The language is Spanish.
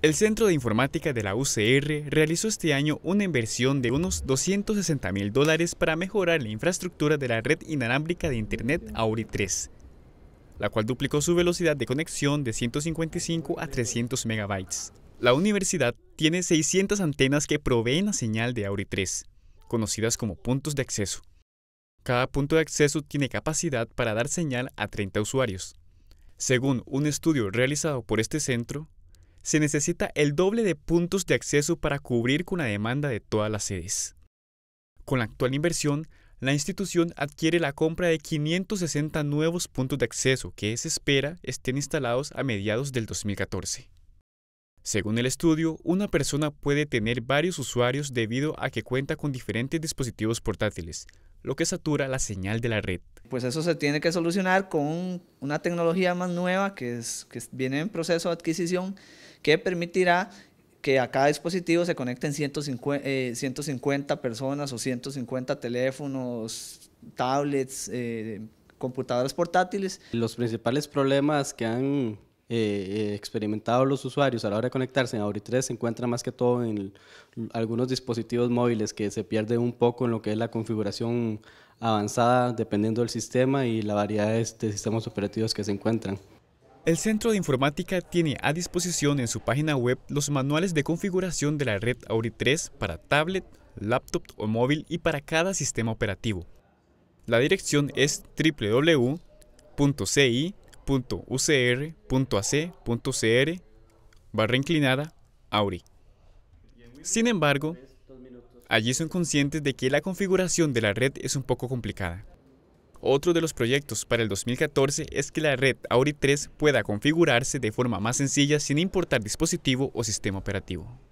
El Centro de Informática de la UCR realizó este año una inversión de unos 260 mil dólares para mejorar la infraestructura de la red inalámbrica de Internet Auri 3, la cual duplicó su velocidad de conexión de 155 a 300 megabytes. La universidad tiene 600 antenas que proveen la señal de Auri 3, conocidas como puntos de acceso. Cada punto de acceso tiene capacidad para dar señal a 30 usuarios. Según un estudio realizado por este centro, se necesita el doble de puntos de acceso para cubrir con la demanda de todas las sedes. Con la actual inversión, la institución adquiere la compra de 560 nuevos puntos de acceso que se espera estén instalados a mediados del 2014. Según el estudio, una persona puede tener varios usuarios debido a que cuenta con diferentes dispositivos portátiles, lo que satura la señal de la red pues eso se tiene que solucionar con una tecnología más nueva que, es, que viene en proceso de adquisición que permitirá que a cada dispositivo se conecten 150, eh, personas o 150 teléfonos, tablets, eh, computadoras portátiles. Los principales problemas que han eh, experimentados los usuarios a la hora de conectarse a Auri 3 se encuentra más que todo en algunos dispositivos móviles que se pierden un poco en lo que es la configuración avanzada dependiendo del sistema y la variedad de sistemas operativos que se encuentran. El Centro de Informática tiene a disposición en su página web los manuales de configuración de la red Auri 3 para tablet, laptop o móvil y para cada sistema operativo. La dirección es www.ci ucr.ac.cr barra inclinada AURI. Sin embargo, allí son conscientes de que la configuración de la red es un poco complicada. Otro de los proyectos para el 2014 es que la red AURI 3 pueda configurarse de forma más sencilla sin importar dispositivo o sistema operativo.